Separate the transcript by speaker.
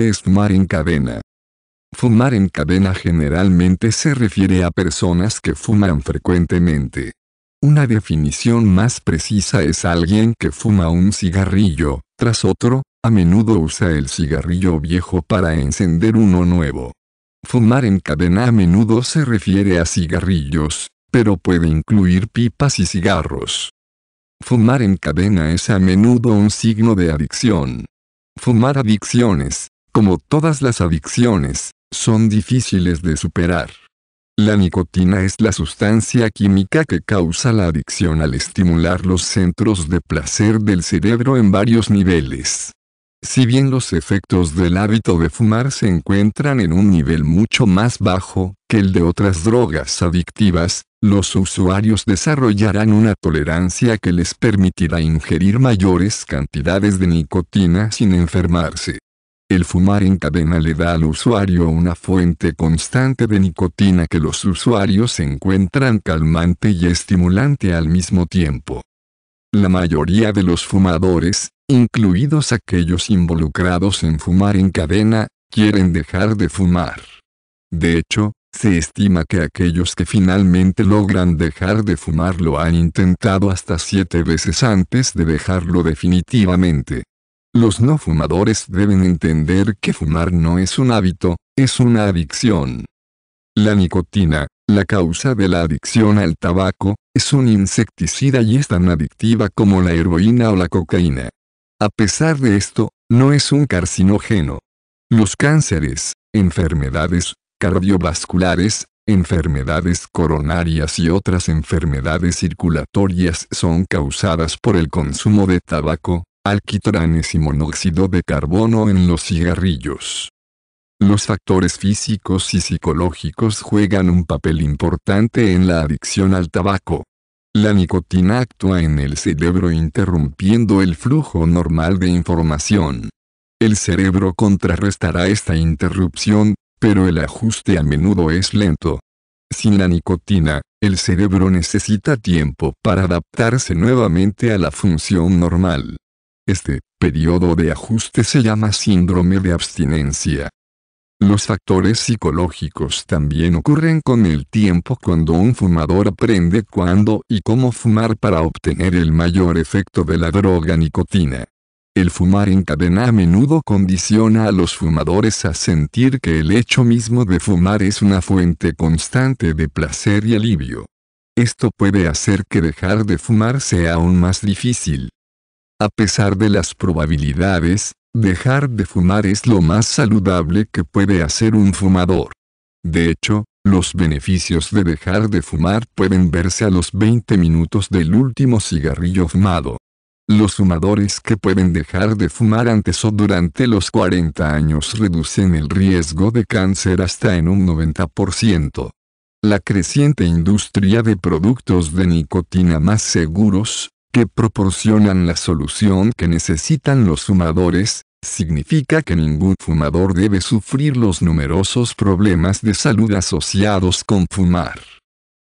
Speaker 1: es fumar en cadena? Fumar en cadena generalmente se refiere a personas que fuman frecuentemente. Una definición más precisa es alguien que fuma un cigarrillo, tras otro, a menudo usa el cigarrillo viejo para encender uno nuevo. Fumar en cadena a menudo se refiere a cigarrillos, pero puede incluir pipas y cigarros. Fumar en cadena es a menudo un signo de adicción. Fumar adicciones, como todas las adicciones, son difíciles de superar. La nicotina es la sustancia química que causa la adicción al estimular los centros de placer del cerebro en varios niveles. Si bien los efectos del hábito de fumar se encuentran en un nivel mucho más bajo que el de otras drogas adictivas, los usuarios desarrollarán una tolerancia que les permitirá ingerir mayores cantidades de nicotina sin enfermarse. El fumar en cadena le da al usuario una fuente constante de nicotina que los usuarios encuentran calmante y estimulante al mismo tiempo. La mayoría de los fumadores, incluidos aquellos involucrados en fumar en cadena, quieren dejar de fumar. De hecho, se estima que aquellos que finalmente logran dejar de fumar lo han intentado hasta siete veces antes de dejarlo definitivamente. Los no fumadores deben entender que fumar no es un hábito, es una adicción. La nicotina, la causa de la adicción al tabaco, es un insecticida y es tan adictiva como la heroína o la cocaína. A pesar de esto, no es un carcinógeno. Los cánceres, enfermedades cardiovasculares, enfermedades coronarias y otras enfermedades circulatorias son causadas por el consumo de tabaco, alquitranes y monóxido de carbono en los cigarrillos. Los factores físicos y psicológicos juegan un papel importante en la adicción al tabaco. La nicotina actúa en el cerebro interrumpiendo el flujo normal de información. El cerebro contrarrestará esta interrupción, pero el ajuste a menudo es lento. Sin la nicotina, el cerebro necesita tiempo para adaptarse nuevamente a la función normal. Este periodo de ajuste se llama síndrome de abstinencia. Los factores psicológicos también ocurren con el tiempo cuando un fumador aprende cuándo y cómo fumar para obtener el mayor efecto de la droga nicotina. El fumar en cadena a menudo condiciona a los fumadores a sentir que el hecho mismo de fumar es una fuente constante de placer y alivio. Esto puede hacer que dejar de fumar sea aún más difícil, a pesar de las probabilidades, dejar de fumar es lo más saludable que puede hacer un fumador. De hecho, los beneficios de dejar de fumar pueden verse a los 20 minutos del último cigarrillo fumado. Los fumadores que pueden dejar de fumar antes o durante los 40 años reducen el riesgo de cáncer hasta en un 90%. La creciente industria de productos de nicotina más seguros, que proporcionan la solución que necesitan los fumadores, significa que ningún fumador debe sufrir los numerosos problemas de salud asociados con fumar.